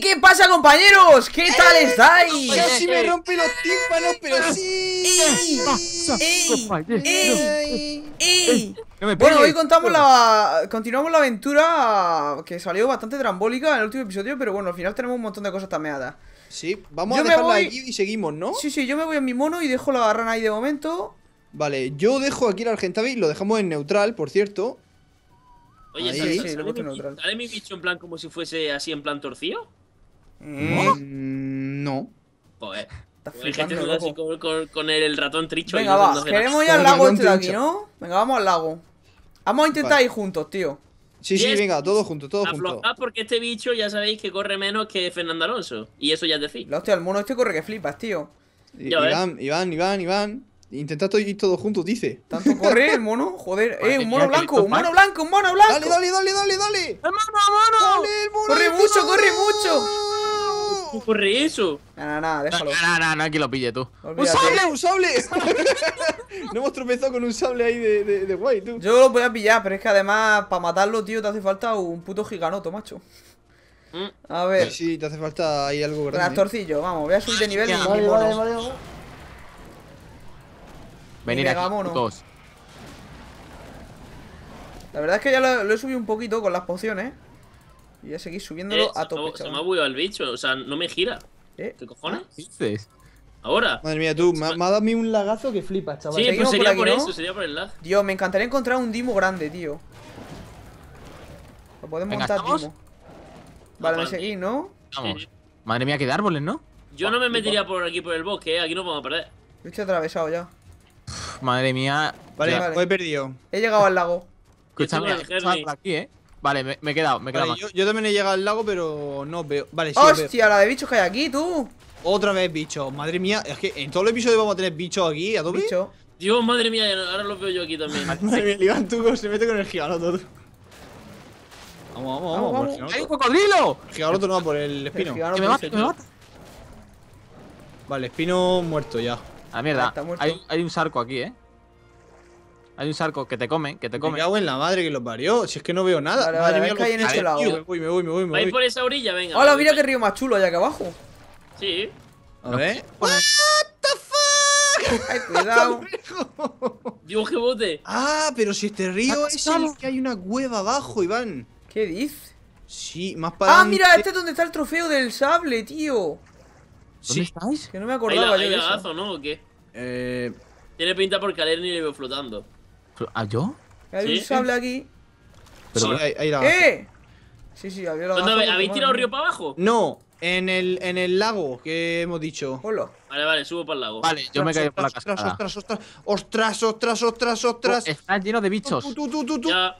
¿Qué pasa, compañeros? ¿Qué tal eh, estáis? me eh, los tímpanos, pero eh, sí. bueno, hoy contamos la. Continuamos la aventura que salió bastante trambólica en el último episodio, pero bueno, al final tenemos un montón de cosas tameadas. Sí, vamos a dejarla aquí y seguimos, ¿no? Sí, sí, yo me voy en mi mono y dejo la rana ahí de momento. Vale, yo dejo aquí el Argentavis, lo dejamos en neutral, por cierto. Oye, sí, sí, sale, mi, mi, bicho en plan como si fuese así en plan torcido? no. Mm, Joder. Pues así con, con, con, el ratón tricho. Venga, va. Queremos ir al lago este de aquí, ¿no? Venga, vamos al lago. Vamos a intentar ir juntos, tío. Sí, sí, venga, todos juntos, todos juntos. porque este bicho ya sabéis que corre menos que Fernando Alonso. Y eso ya es decir. La hostia, el mono este corre que flipas, tío. Iván, Iván, Iván, Iván. Intentad ir todos juntos, dice. Tanto el mono. Joder, eh, un mono blanco, un mono blanco, un mono blanco. Dale, dale, dale, dale, dale. El ¡Eh, mono, mono. el mono. Corre este, mucho, corre mucho. corre eso? Nada, nada, déjalo. Nada, nada, que lo pille tú. ¡Un sable, un sable! no hemos tropezado con un sable ahí de, de, guay, tú. Yo lo voy a pillar, pero es que además, para matarlo, tío, te hace falta un puto giganoto, macho. Mm. A ver. Sí, te hace falta ahí algo grande. Torcillo vamos, voy a subir de nivel. vale, vale, vale. Venir aquí, La verdad es que ya lo, he subido un poquito con las pociones. Y ya seguís subiéndolo eh, a tope. Se me ha bugueado el bicho, o sea, no me gira. ¿Eh? ¿Qué cojones? dices? Ahora. Madre mía, tú, me, ha dado a mí un lagazo que flipas, chaval. Sí, pues sería por, eso, sería por el lag. Dios, me encantaría encontrar un Dimo grande, tío. Lo podemos montar Dimo. Vale, me seguís, ¿no? Vamos. Madre mía, qué de árboles, ¿no? Yo no me metería por aquí, por el bosque, ¿eh? aquí no vamos a perder. Yo estoy atravesado ya. Madre mía. Vale, He perdido. He llegado al lago. Escúchame, aquí, ¿eh? Vale, me, he quedado, me Yo, también he llegado al lago, pero no veo. Vale, sí. Hostia, la de bichos que hay aquí, tú. Otra vez bichos. Madre mía, es que en todos los episodios vamos a tener bichos aquí, a todos Bicho. Dios, madre mía, ahora los veo yo aquí también. madre mía, el se mete con el gigaloto. Vamos, vamos, vamos. vamos, ¡Hay un cocodrilo! El gigaloto no va por el espino. me mata, me mata. Vale, espino muerto ya. Ah, mierda. hay, hay, un sarco aquí, ¿eh? Hay un sarco que te come, que te come. Me cago en la madre que lo parió. Si es que no veo nada. Vale, madre me voy, me voy, me voy. por esa orilla, venga. Hola, mira qué río más chulo allá acá abajo. Sí. A ver. What the fuck? Ay, cuidado. Dios, qué bote. Ah, pero si este río es el que hay una cueva abajo, Iván. ¿Qué dices? Sí, más para. Ah, mira, este es donde está el trofeo del sable, tío. ¿Dónde sí. estáis? Que no me acordaba ¿Hay, la, yo hay ¿no? ¿O qué? Eh... Tiene pinta porque a y le veo flotando. ¿A ah, yo? Hay un sable aquí. Pero sí, hay, ¡Eh! Sí, sí, había lagazo. ¿Habéis tirado río para abajo? No, en el, en el lago que hemos dicho. Hola. Vale, vale, subo para el lago. Vale, yo me caí para la cascada Ostras, ostras, ostras, ostras, ostras, ostras. llenos lleno de bichos.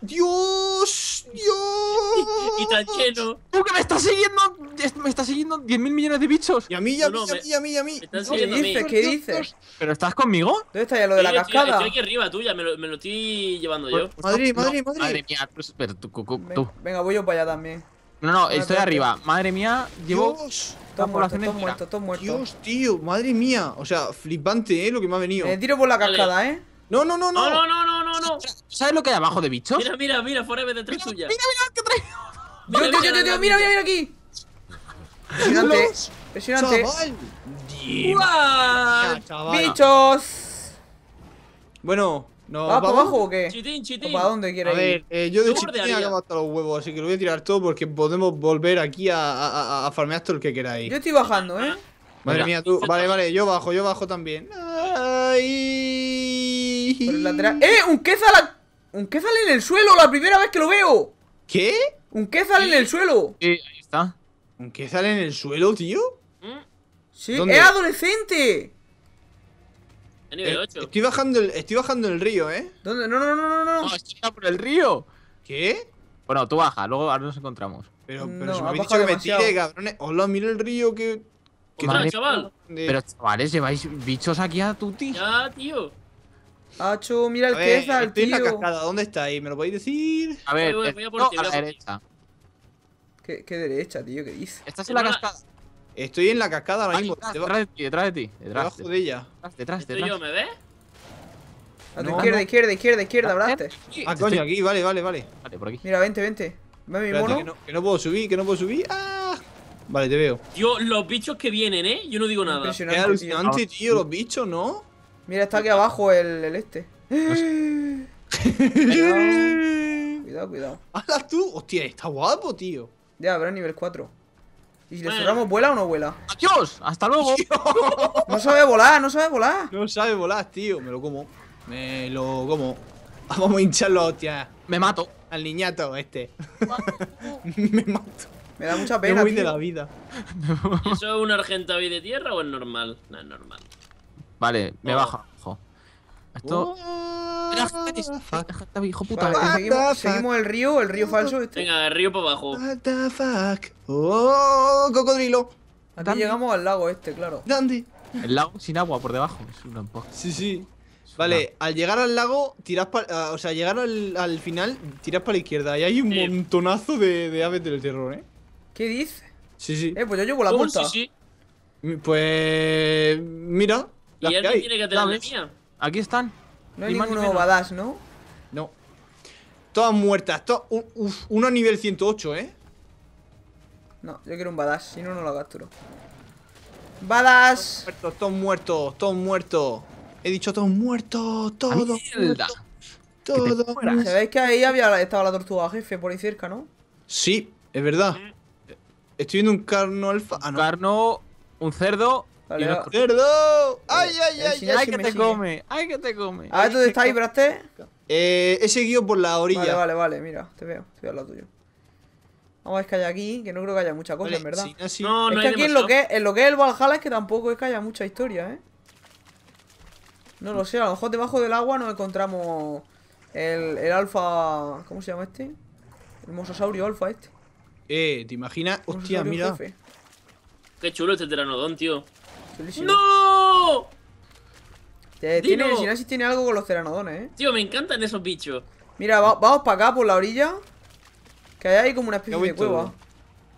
Dios, Dios. y tan lleno. Tú que me estás siguiendo, me estás siguiendo 10.000 mil millones de bichos. Y a mí, y a mí, y a mí, y a mí. ¿Qué dices? ¿Qué dices? ¿Pero estás conmigo? ¿Dónde está ya lo de la cascada? Estoy aquí arriba tuya, me lo, estoy llevando yo. Pues, pues, Madrid, Madrid, Madrid. Madre mía, pero tú. Venga, voy yo para allá también. No, no, estoy arriba. Madre mía, llevo. Dios. muertos, todos muertos, todos muertos. Dios, tío, madre mía. O sea, flipante, ¿eh? Lo que me ha venido. Me eh, tiro por la cascada, ¿eh? No, no, no, no. No, no, no, no, ¿Sabes lo que hay abajo de bichos? Mira, mira, mira, forever detrás tuya. Mira, mira, que traigo. Mira, mira, mira, mira, mira, aquí. Impresionante. Impresionante. Chaval. Bichos. Bueno, no, ¿Va para abajo o qué? Chitín, chitín. dónde ir? A ver, eh, yo de chitín ya acabo hasta los huevos, así que lo voy a tirar todo porque podemos volver aquí a, a, a, farmear todo el que queráis. Yo estoy bajando, ¿eh? Madre mía, tú. Vale, vale, yo bajo, yo bajo también. Ay. ¡Eh! ¡Un Kezal! ¡Un en el suelo! ¡La primera vez que lo veo! ¿Qué? ¡Un Kezal en el suelo! Sí, ahí está. ¿Un sale en el suelo, tío? ¿Mm? Sí, es adolescente. Estoy bajando el, estoy bajando el río, ¿eh? ¿Dónde? No, no, no, no, no. No, está por el río. ¿Qué? Bueno, tú baja, luego nos encontramos. Pero, pero si me habéis dicho que me tire, cabrones. Hola, mira el río que. que chaval. Pero chavales, lleváis bichos aquí a tu tío. Ya, tío. ¡Hacho, mira el que es al tío. la cascada, ¿dónde está ahí? ¿Me lo podéis decir? A ver, voy, a, por no, la derecha. ¿Qué, ¿Qué, derecha, tío? ¿Qué dices? Estás en la cascada. Estoy en la cascada ahora mismo. Detrás, de ti, detrás de ti. Detrás, de ella. Detrás, detrás, yo, ¿me ves? A tu izquierda, izquierda, izquierda, izquierda, Ah, ah coño, aquí, vale, vale, vale. Vale, por aquí. Mira, vente, vente. mi Que no, puedo subir, que no puedo subir. ¡Ah! Vale, te veo. Yo, los bichos que vienen, ¿eh? Yo no digo nada. es alucinante, ah. tío. los bichos, ¿no? Mira, está aquí abajo el, el este. cuidado, cuidado. cuidado. ¡Hala tú! Hostia, está guapo, tío. Ya, habrá nivel 4. ¿Y si le eh. cerramos, vuela o no vuela? ¡Adiós! ¡Hasta luego! no sabe volar, no sabe volar. No sabe volar, tío. Me lo como. Me lo como. Vamos a hincharlo, hostia. Me mato. Al niñato este. Me mato. Me da mucha pena. Me voy de la vida. ¿Eso es un argentavi de tierra o es normal? No, es normal. Vale, me oh. baja. Esto. hijo puta. seguimos, el río, el río falso. Este. Venga, el río para abajo. What the fuck. Oh, cocodrilo. Aquí llegamos al lago este, claro. Dandy. El lago sin agua por debajo. Es un Sí, sí. Vale, al llegar al lago, tiras para. Ah, o sea, llegar al, al final, tiras para la izquierda. Y hay un montonazo de, de, aves del terror, ¿eh? ¿Qué dices? Sí, sí. Eh, pues yo llevo la multa. Oh, pues. Mira. ¿Y las alguien tiene que tener mía? Aquí están. No hay ninguno badass, ¿no? No. Todas muertas. uno a nivel 108, ¿eh? No, yo quiero un badass. Si no, no lo capturo. ¡Badass! Todos muertos, todos muertos, He dicho todos muertos, todos muertos. Todos muertos. ¿Sabéis que ahí había estaba la tortuga jefe por ahí cerca, no? Sí, es verdad. Estoy viendo un carno alfa. Ah, no. Un carno, un cerdo Vale, ¡Ay, ay, ay! ¡Ay, que te come! ¡Ay, que te come! A ver, ¿dónde ahí, Braste. Eh, he seguido por la orilla. Vale, vale, vale, mira, te veo, estoy al lado tuyo. Vamos a ver hay aquí, que no creo que haya mucha cosa, en verdad. Sí, no, No, es que aquí en lo que, es, lo que el Valhalla es que tampoco es que haya mucha historia, ¿eh? No lo sé, a lo mejor debajo del agua nos encontramos el, el alfa... ¿Cómo se llama este? El mosasaurio alfa este. Eh, ¿te imaginas? Hostia, mira. Qué chulo este teranodón, tío. ¡No! Tiene, si no, si tiene algo con los ceranodones, eh. Tío, me encantan esos bichos. Mira, vamos para acá, por la orilla. Que allá hay como una especie de cueva.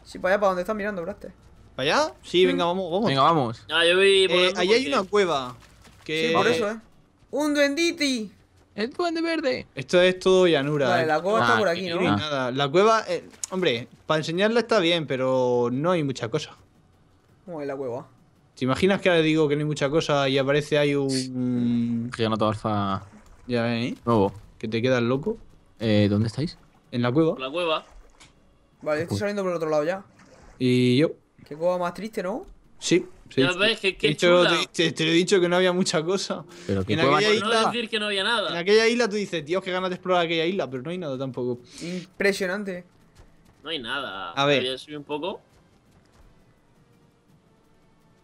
Sí, para allá, para donde estás mirando, Braste. ¿Para allá? Sí, mm. venga, vamos, vamos. Venga, vamos. Ah, yo eh, hay una cueva. Sí, por eso, eh. ¡Un duenditi! El duende verde. Esto es todo llanura. Vale, la eh. cueva está ah, por aquí, ¿no? hay Nada. La cueva, eh, hombre, para enseñarla está bien, pero no hay mucha cosa. ¿Cómo es la cueva. ¿Te imaginas que ahora digo que no hay mucha cosa y aparece ahí un. Giganoto alfa. Ya, ahí? ¿eh? Nuevo. ¿Que te quedas loco? Eh, ¿Dónde estáis? En la cueva. En La cueva. Vale, estoy saliendo por el otro lado ya. Y yo. Qué cueva más triste, ¿no? Sí. sí ya ves que qué Te, he dicho que no había mucha cosa. Pero que no decir que no había nada. En aquella isla tú dices, Dios, que ganas de explorar aquella isla, pero no hay nada tampoco. Impresionante. No hay nada. A ver. a subir un poco.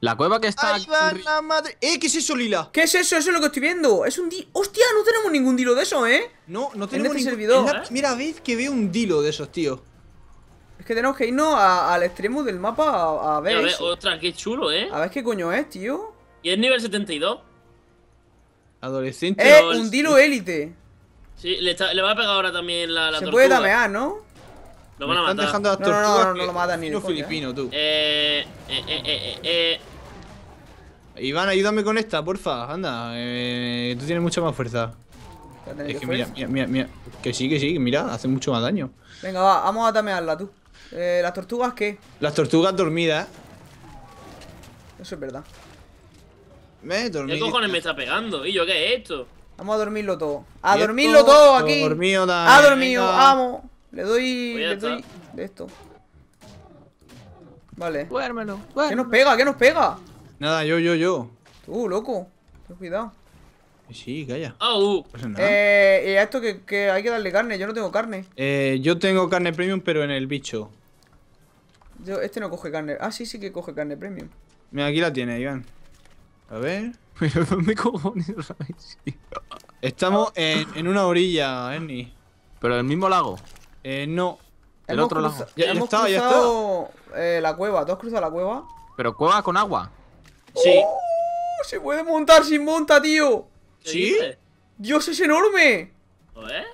La cueva que está. ¡Ahí la madre! ¡Eh! ¿Qué es eso, Lila? ¿Qué es eso? Eso es lo que estoy viendo. Es un dilo... ¡Hostia! No tenemos ningún dilo de eso, ¿eh? No, no tenemos. Este servidor. Es la primera vez que veo un dilo de esos, tío. Es que tenemos que irnos al extremo del mapa a, ver. A ostras, qué chulo, ¿eh? A ver qué coño es, tío. ¿Y es nivel 72? Adolescente. ¡Eh! Un dilo élite. Sí, le, va a pegar ahora también la, la Se puede damear, ¿no? Lo van a matar. Están dejando a no, no, no, no, lo matan ni de filipino, tú. Eh, eh, eh, eh, eh. Iván, ayúdame con esta, porfa. Anda, eh, tú tienes mucha más fuerza. Es que mira, mira, mira, Que sí, que sí, mira, hace mucho más daño. Venga, va, vamos a tamearla tú. Eh, ¿Las tortugas qué? Las tortugas dormidas. Eso es verdad. Me ¿Qué cojones me está pegando? ¿Y yo qué es esto? Vamos a dormirlo todo. ¡A dormirlo todo aquí! ¡A dormido! ¡Vamos! Le doy. de esto. Vale. ¿Qué nos pega? ¿Qué nos pega? Nada, yo, yo, yo. Tú, uh, loco. cuidado. Eh, sí, calla. Oh. eh, a esto que, hay que darle carne, yo no tengo carne. Eh, yo tengo carne premium, pero en el bicho. Yo, este no coge carne. Ah, sí, sí que coge carne premium. Mira, aquí la tiene, Iván. A ver. Pero ¿dónde cojones Estamos en, una orilla, Ernie. ¿Pero el mismo lago? Eh, no. El otro lago. Ya, está, ya está. Eh, la cueva, ¿tú has cruzado la cueva? ¿Pero cueva con agua? Sí. ¡Oh! Se puede montar sin monta, tío. ¿Sí? Dios, es enorme. A ver.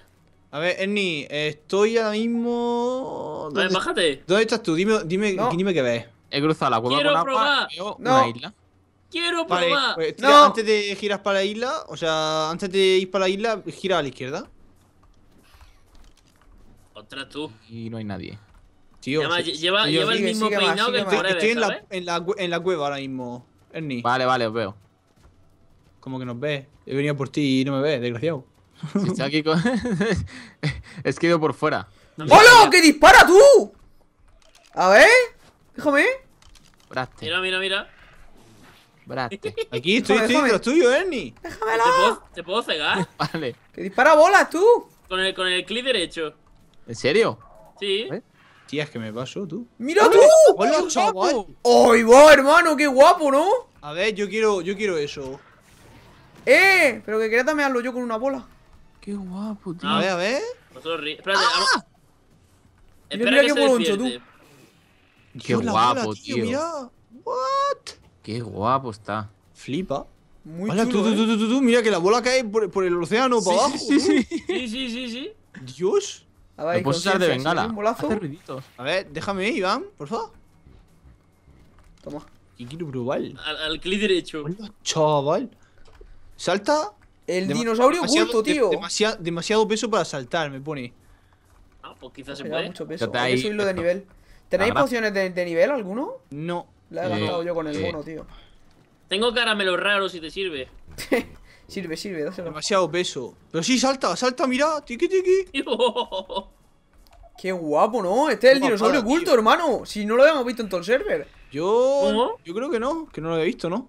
A Ernie, estoy ahora mismo. A ver, bájate. ¿Dónde estás tú? Dime, dime, qué ves. He cruzado la cueva Quiero con Probar. No. Una isla. Quiero probar. Pues, antes de girar para la isla, o sea, antes de ir para la isla, gira a la izquierda. Otra tú. Y no hay nadie. Tío, lleva, el mismo peinado que el Estoy, estoy en, la, en la cueva ahora mismo. Vale, vale, os veo. ¿Cómo que nos ves? He venido por ti y no me ves, desgraciado. Si aquí con... es que he por fuera. ¡Hola! ¡Que dispara tú! A ver, déjame. Braste. Mira, mira, mira. Braste. Aquí estoy, estoy dentro tuyo, Ernie. Déjamelo. ¿Te puedo, ¿Te puedo, cegar? Vale. Que dispara bolas tú. Con el, con el clic derecho. ¿En serio? Sí. ¿Eh? es que me pasó, tú. ¡Mira tú! ¡Hola, chaval! ¡Ay, va, hermano! ¡Qué guapo, ¿no? A ver, yo quiero, yo quiero eso. ¡Eh! Pero que quería tamearlo yo con una bola. ¡Qué guapo, tío! A ver, a ver. Espérate, ah. qué tú. ¡Qué guapo, tío! What? ¡Qué guapo está! Flipa. Muy Hola, eh. tú, tú, tú, mira que la bola cae por, el océano para abajo. Sí, sí, sí. Sí, sí, sí, sí. Dios. A ver, puedes usar de bengala. A ver, déjame, Iván, por favor. Toma. ¿Qué quiero probar? Al, clic derecho. chaval. Salta. El dinosaurio oculto, tío. Demasiado, peso para saltar, me pone. Ah, pues quizás ah, se puede. Mucho peso. Hay que subirlo de nivel. ¿Tenéis pociones de, nivel alguno? No. La he gastado eh, yo con el eh. tío. Tengo caramelo raro si te sirve. Sirve, sirve, Demasiado peso. Pero sí, salta, salta, mira. Tiki, tiki. Qué guapo, ¿no? Este es el dinosaurio oculto, hermano. Si no lo habíamos visto en todo el server. Yo. ¿Cómo? Yo creo que no, que no lo había visto, ¿no?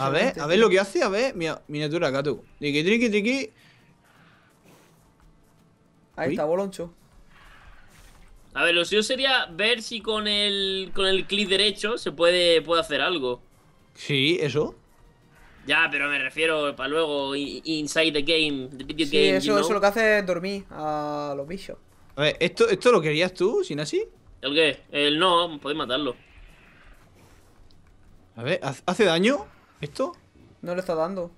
a ver, a ver lo que hace, a ver. Mira, miniatura, tú Tiki, tiki, tiki. Ahí está, boloncho. A ver, lo suyo sería ver si con el, con el clic derecho se puede, puede hacer algo. Sí, eso. Ya, pero me refiero para luego, inside the game, the video game. Eso, eso lo que hace es dormir a los bichos. A ver, ¿esto, esto lo querías tú, sin así? ¿El qué? El no, podéis matarlo. A ver, ¿hace daño esto? No le está dando.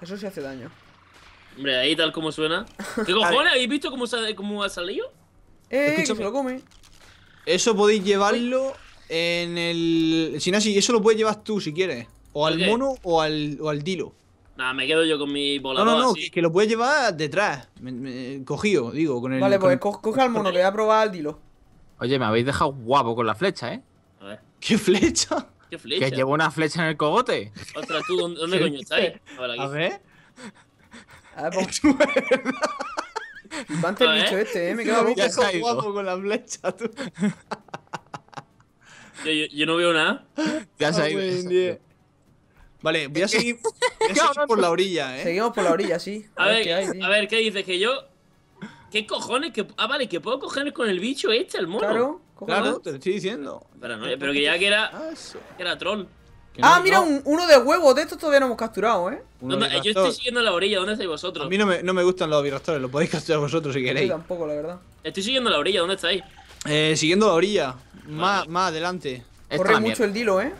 Eso sí hace daño. Hombre, ahí tal como suena. ¿Qué cojones? ¿Habéis visto cómo, cómo ha salido? Eh, lo come. Eso podéis llevarlo en el... Sinasi, eso lo puedes llevar tú si quieres. O al mono o al, o al dilo. Nada, me quedo yo con mi volador. No, no, no, Que, lo puedes llevar detrás. Me, cogido, digo, con el. Vale, pues el... coge al mono, que voy a probar al dilo. Oye, me habéis dejado guapo con la flecha, ¿eh? A ver. ¿Qué flecha? ¿Qué flecha? Que llevo una flecha en el cogote. Ostras, tú, ¿dónde, coño estáis? a ver. A ver, pues... el bicho este, ¿eh? Me quedo un guapo con la flecha, tú. yo, no veo nada. Ya se ah, Vale, voy a seguir, por la orilla, ¿eh? Seguimos por la orilla, sí. A, ver, a ver, ¿qué dices? Que yo. ¿Qué cojones? Que... Ah, vale, que puedo coger con el bicho este, el mono. Claro, claro, te lo estoy diciendo. Pero, que ya que era. Ah, que era troll. ah, mira, uno de huevos de estos todavía no hemos capturado, ¿eh? yo estoy siguiendo la orilla, ¿dónde estáis vosotros? A mí no me, me gustan los virastores, lo podéis capturar vosotros si queréis. Yo tampoco, la verdad. Estoy siguiendo la orilla, ¿dónde estáis? Eh, siguiendo la orilla, más, más adelante. Corre mucho el dilo, ¿eh?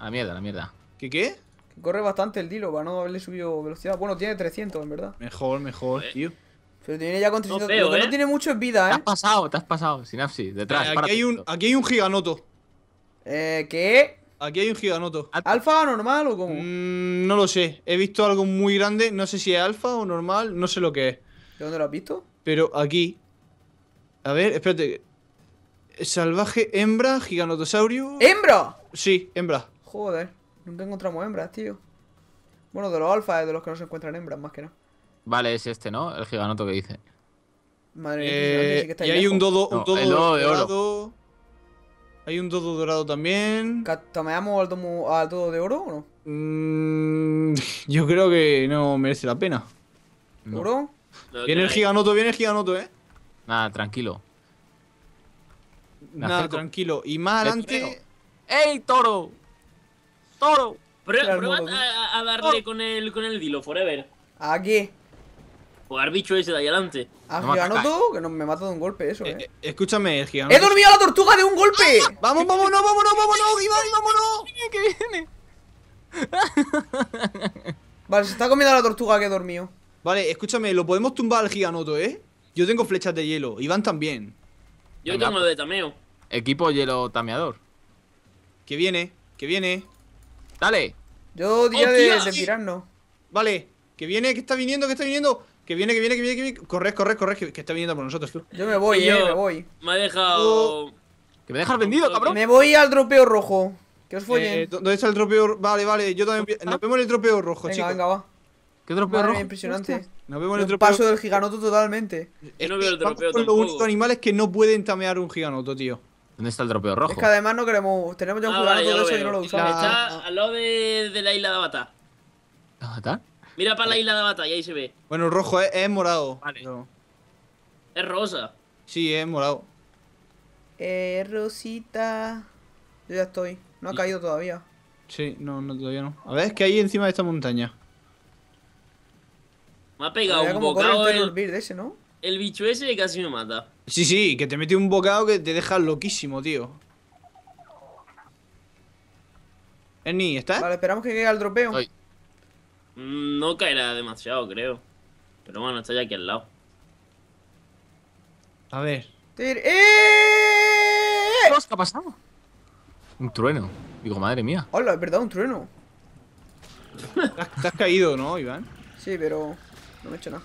A mierda, la mierda. ¿Qué qué? Corre bastante el Dilo para no haberle subido velocidad. Bueno, tiene 300, en verdad. Mejor, mejor, eh. tío. Pero tiene ya con 300. Lo que no eh. tiene mucho es vida, eh. Te has ¿eh? pasado, te has pasado. Sinapsis, detrás. aquí, hay un, un giganoto. Eh, ¿qué? Aquí hay un giganoto. ¿Alfa normal o cómo? Mm, no lo sé. He visto algo muy grande. No sé si es alfa o normal. No sé lo que es. ¿De dónde lo has visto? Pero aquí. A ver, espérate. Salvaje hembra, giganotosaurio. ¿Hembra? Sí, hembra. Joder. Nunca encontramos hembras, tío. Bueno, de los alfas, de los que no se encuentran hembras, más que nada. Vale, es este, ¿no? El giganoto que dice. Madre mía, eh, este Y hay un dodo, dorado. Hay un dodo dorado también. ¿Tameamos al, al dodo de oro o no? Mm, yo creo que no merece la pena. ¿Oro? viene el giganoto, viene el giganoto, eh. Nada, tranquilo. Nada, tranquilo. Y más adelante. ¡Ey, toro! Toro. Prueba a, darle con el, con el dilo forever. ¿A qué? Jugar bicho ese de ahí adelante. ¿A ah, no Giganoto? Que no me mata de un golpe eso, eh. eh. eh escúchame, Giganoto. ¡He dormido a la tortuga de un golpe! ¡Ah! ¡Vamos, vámonos, vámonos, vámonos! ¡Iván, vámonos! ¡Que viene! vale, se está comiendo la tortuga que he dormido. Vale, escúchame, lo podemos tumbar al Giganoto, ¿eh? Yo tengo flechas de hielo, Iván también. Yo tengo pues. de tameo. Equipo hielo tameador. Que viene, que viene. Dale. Yo día de, de mirarnos. Vale, que viene, que está viniendo, que está viniendo. Que viene, que viene, que viene, que viene. Corres, corres, corres, que, está viniendo por nosotros tú. Yo me voy, yo, eh, me voy. Me ha dejado. Oh. Que me dejas vendido, cabrón. Me voy al tropeo rojo. Que os eh, follen. Eh, ¿Dónde está el tropeo? Vale, vale, yo también. Nos vemos en el tropeo rojo, venga, chicos. Venga, va. ¿Qué tropeo rojo? Impresionante. Nos vemos en el tropeo. Paso del giganoto totalmente. Yo no veo Los únicos animales que no pueden tamear un giganoto, tío. ¿Dónde está el tropeo rojo? Es que además no queremos. Tenemos ya un ah, todo eso y no lo usamos. Ah. Está al lado de, la isla de Avatar. ¿Avatar? Mira para la isla de Avatar y ahí se ve. Bueno, rojo es, morado. Vale. Es rosa. Sí, es morado. Eh, Rosita. Yo ya estoy. No ha caído todavía. Sí, no, no, todavía no. A ver, es que ahí encima de esta montaña. Me ha pegado un bocado el... De Ese, ¿no? el bicho ese casi me mata. Sí, sí, que te mete un bocado que te deja loquísimo, tío. ni ¿estás? Vale, esperamos que caiga el tropeo. no caerá demasiado, creo. Pero bueno, está ya aquí al lado. A ver. ¡Eh, eh, eh! ¿Qué ha pasado? Un trueno. Digo, madre mía. Hola, es verdad, un trueno. te has caído, ¿no, Iván? Sí, pero no me he hecho nada.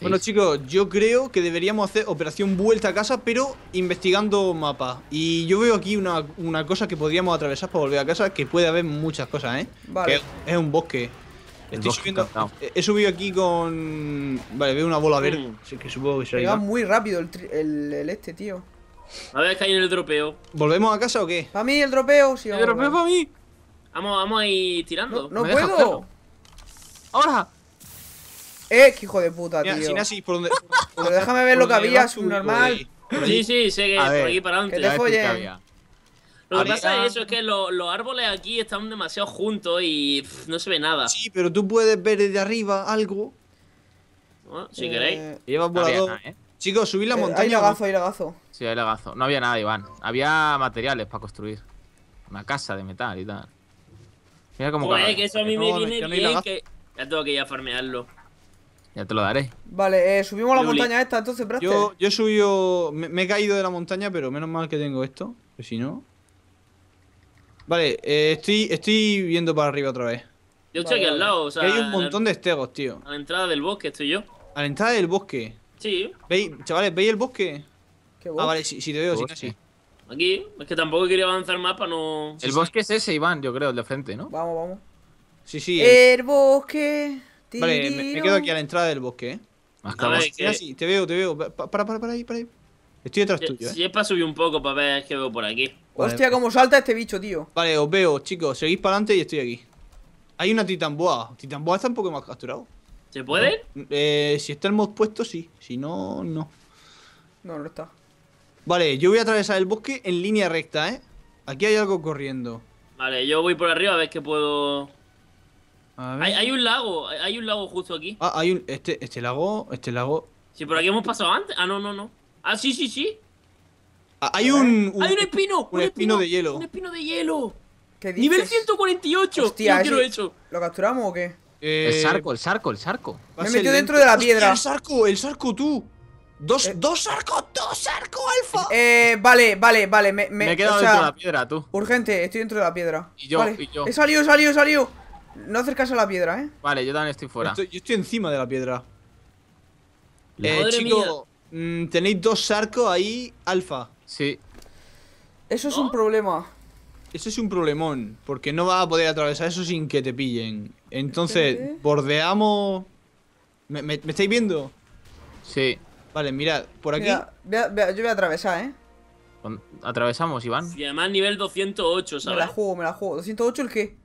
Bueno chicos, yo creo que deberíamos hacer operación vuelta a casa, pero investigando mapas. Y yo veo aquí una, cosa que podríamos atravesar para volver a casa, que puede haber muchas cosas, ¿eh? Vale. es un bosque. Estoy subiendo... He subido aquí con... Vale, veo una bola verde. Mm. que supongo que Llega muy rápido el, este, tío. A ver, es en el dropeo. ¿Volvemos a casa o qué? Para mí el dropeo, sí. El dropeo para mí. Vamos, vamos a ir tirando. No, no puedo. Ahora. Eh, Qué hijo de puta, tío. si por donde. déjame ver lo que había, normal Sí, sí, sé que es por aquí para adelante. Que te Lo que pasa es ah. eso, es que los árboles aquí están demasiado juntos y no se ve nada. Sí, pero tú puedes ver desde arriba algo. si queréis. Eh, Lleva ¿eh? Chicos, subid la eh, montaña. agazo ahí lagazo, Sí, hay lagazo. No había nada, Iván. Había materiales para construir. Una casa de metal y tal. Mira cómo que eso a mí me viene bien, que ya tengo que ir a farmearlo. Ya te lo daré. Vale, eh, subimos la montaña esta entonces, Braster. Yo, yo he subido. Me, he caído de la montaña, pero menos mal que tengo esto. Que si no. Vale, eh, estoy, estoy viendo para arriba otra vez. Yo estoy aquí al lado, o sea. Hay un montón de estegos, tío. A la entrada del bosque estoy yo. A la entrada del bosque. Sí. ¿Veis, chavales, ¿veis el bosque? ¿Qué bosque? Ah, vale, si, te veo, sí, casi. Aquí, es que tampoco quería avanzar más para no. El bosque es ese, Iván, yo creo, el de frente, ¿no? Vamos, vamos. Sí, sí. el bosque. Vale, me, quedo aquí a la entrada del bosque, ¿eh? te veo, te veo. Para, para, para ahí, para ahí. Estoy detrás tuyo. ¿eh? Si es para subir un poco para ver qué veo por aquí. Hostia, cómo salta este bicho, tío. Vale, os veo, chicos. Seguís para adelante y estoy aquí. Hay una titamboa. ¿Titanboa está un poco más capturado. ¿Se puede? Eh, si está el mod puesto, sí. Si no, no. No, no está. Vale, yo voy a atravesar el bosque en línea recta, ¿eh? Aquí hay algo corriendo. Vale, yo voy por arriba a ver qué puedo... Hay, un lago, hay un lago justo aquí. Ah, hay un. Este, este lago, este lago. Sí, por aquí hemos pasado antes. Ah, no, no, no. Ah, sí, sí, sí. Ah, hay un, Hay un espino. Un, espino, de hielo. Un espino de hielo. Nivel 148. Hostia, ¿Lo capturamos o qué? Eh, el sarco, el sarco, el sarco. Me he dentro de la piedra. el sarco, el sarco tú. Dos, eh. dos arcos, dos arcos, alfa. Eh, vale, vale, vale. Me, he quedado dentro de la piedra, tú. Urgente, estoy dentro de la piedra. Y yo, y yo. He salido, he salido, he salido. No acercarse a la piedra, ¿eh? Vale, yo también estoy fuera. yo estoy encima de la piedra. Eh, eh chico, mm, tenéis dos arcos ahí alfa. Sí. Eso es un problema. Eso es un problemón, porque no vas a poder atravesar eso sin que te pillen. Entonces, bordeamos... ¿Me, estáis viendo? Sí. Vale, mirad, por aquí... yo voy a atravesar, ¿eh? Atravesamos, Iván. Y además nivel 208, ¿sabes? Me la juego, me la juego. ¿208 el qué?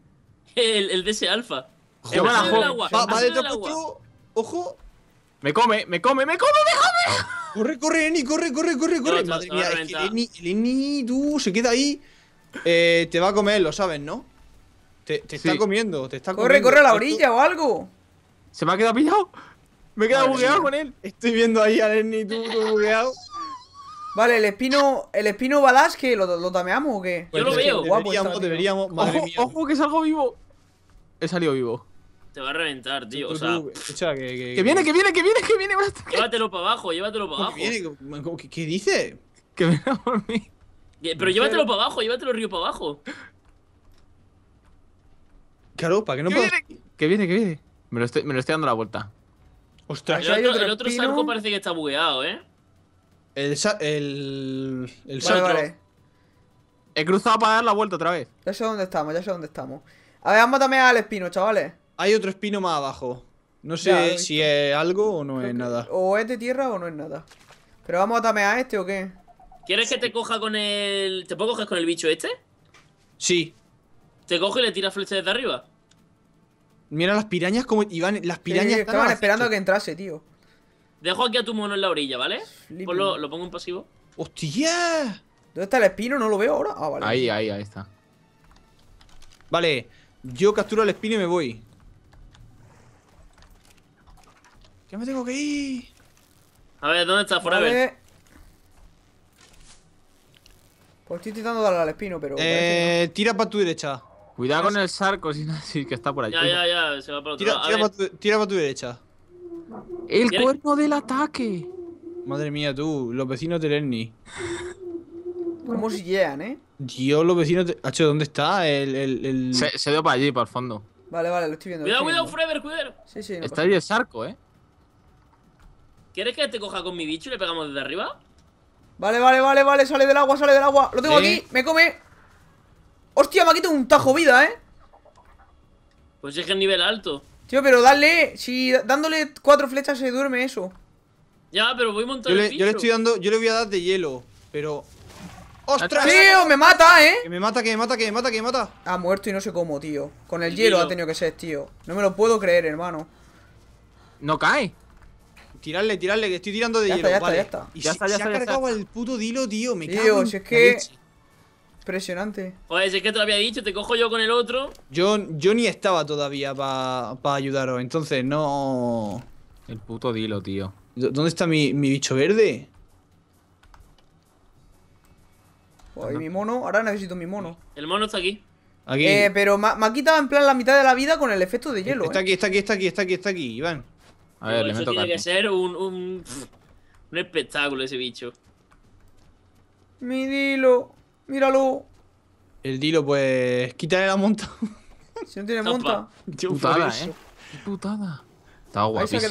el, el DS alfa Joder, va, agua, va, va pues Ojo. Me come, me come, me come, me come. Corre, corre, Eni, corre, corre, corre, corre. Madre mía, es Eni, tú se queda ahí. Eh, te va a comer, lo sabes, ¿no? Te, te está comiendo, te está corre, comiendo. Corre, corre a la orilla o algo. Se me ha quedado pillado. Me he quedado bugueado con él. Estoy viendo ahí a Eni, tú, tú bugueado. Vale, el espino, el espino badass que lo, lo tameamos o qué? Yo lo pues veo. Guapo deberíamos, deberíamos. ojo, mía. ojo que salgo vivo. He salido vivo. Te va a reventar, tío. o sea. que, viene, que viene, que viene, que viene. Llévatelo para abajo, llévatelo para abajo. ¿Qué, dice? Que venga por mí. Pero llévatelo para abajo, llévatelo río para abajo. Claro, que no Que viene, que viene. Me lo, estoy, me lo estoy dando la vuelta. Ostras, el otro, el otro sarco parece que está bugueado, ¿eh? El. el. El He cruzado para dar la vuelta otra vez. Ya sé dónde estamos, ya sé dónde estamos. A ver, vamos tamear al espino, chavales. Hay otro espino más abajo. No sé ¿eh? si es algo o no es nada. O es de tierra o no es nada. Pero vamos a tamear a este o qué? ¿Quieres que te coja con el. ¿Te puedo coger con el bicho este? Sí. Te cojo y le tira flechas desde arriba. Mira las pirañas como iban. Las pirañas. estaban esperando a que entrase, tío. Dejo aquí a tu mono en la orilla, ¿vale? lo, lo, pongo en pasivo. ¡Hostia! ¿Dónde está el espino? No lo veo ahora. Ah, vale. Ahí, ahí, ahí está. Vale. Yo capturo al espino y me voy. ¿Qué me tengo que ir. A ver, ¿dónde está Por ver Pues estoy intentando darle al espino, pero. Eh, tira para tu derecha. Cuidado con el sarco, si, si que está por allí Ya, ya, ya, se va para otro tira, lado. Tira para, tu, derecha. ¡El cuerpo del ataque! Madre mía, tú, los vecinos de Lenny. ¿Cómo si llegan, eh? Dios, los vecinos. De... ¿dónde está? El, el, el... Se, dio para allí, para el fondo. Vale, vale, lo estoy viendo. Cuidado, cuidado, Forever, cuidado. Sí, sí. está ahí el sarco, eh. ¿Quieres que te coja con mi bicho y le pegamos desde arriba? Vale, vale, vale, vale, sale del agua, sale del agua. Lo tengo aquí, me come. Hostia, me ha quitado un tajo vida, eh. Pues es que es nivel alto. Tío, pero dale. Si dándole cuatro flechas se duerme eso. Ya, pero voy montando. Yo, yo le estoy dando. Yo le voy a dar de hielo, pero ¡Ostras! ¡Tío, me mata, eh! Que me mata, que me mata, que me mata, que me mata Ha muerto y no sé cómo, tío Con el, hielo, ha tenido que ser, tío No me lo puedo creer, hermano No cae Tirarle, tirarle, que estoy tirando de hielo. ya vale. está, ya está. Y ya se, está, se ha cargado el puto dilo, tío. Me cago si es que. Impresionante. Joder, si es que te lo había dicho, te cojo yo con el otro. Yo, yo ni estaba todavía para pa ayudaros, entonces no. El puto dilo, tío. ¿Dónde está mi, mi bicho verde? Oye, mi mono, ahora necesito mi mono. El mono está aquí. Aquí. Eh, pero me, ha quitado en plan la mitad de la vida con el efecto de hielo. Está eh. aquí, está aquí, está aquí, está aquí, está aquí, Iván. A ver, le meto tiene que ser un, un, un espectáculo ese bicho. Mi dilo, míralo. El dilo, pues, quítale la monta. si no tiene monta. Putada, eh. Qué putada. Está guapísimo.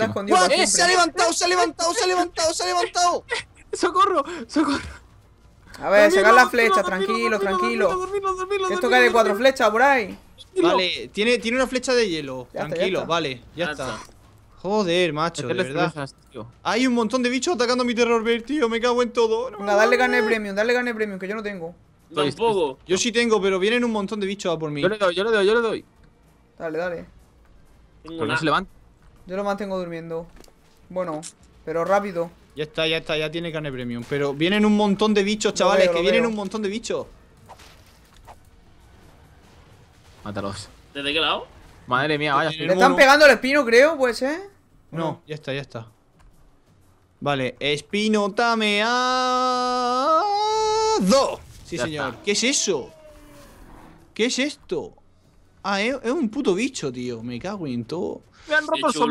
¡Eh! se ha levantado, se ha levantado, se ha levantado, se ha levantado. socorro, socorro. A ver, sacar la flecha, tranquilo, tranquilo. esto cae de cuatro flechas por ahí. Vale, tiene, tiene una flecha de hielo. tranquilo, vale, ya, está. Joder, macho, este de verdad. Hay un montón de bichos atacando mi terror, tío. Me cago en todo. No. dale gane premio, dale gane premio, que yo no tengo. Pues, tampoco. Pues, yo sí tengo, pero vienen un montón de bichos a por mí. Yo le doy, yo le doy, yo le doy. Dale, dale. no se levanta. Yo lo mantengo durmiendo. Bueno, pero rápido. Ya está, ya está, ya tiene carne premium. Pero vienen un montón de bichos, chavales, que vienen un montón de bichos. Mátalos. ¿Desde qué lado? Madre mía, vaya. Le están pegando el espino, creo, pues, ¿eh? No, ya está, ya está. Vale, espino tameado. Sí, señor. ¿Qué es eso? ¿Qué es esto? Ah, es, un puto bicho, tío. Me cago en todo. Me han roto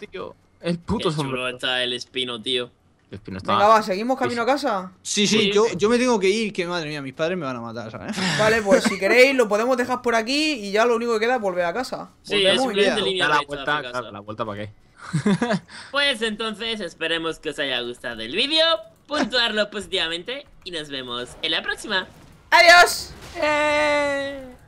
el tío. El puto solo está el espino, tío. Venga, va, ¿seguimos camino a pues, casa? Sí, sí, pues yo, yo, me tengo que ir, que madre mía, mis padres me van a matar, ¿sabes? Vale, pues si queréis lo podemos dejar por aquí y ya lo único que queda es volver a casa. Sí, es línea la vuelta, la vuelta para qué. pues entonces esperemos que os haya gustado el vídeo, puntuarlo positivamente y nos vemos en la próxima. ¡Adiós! Eh.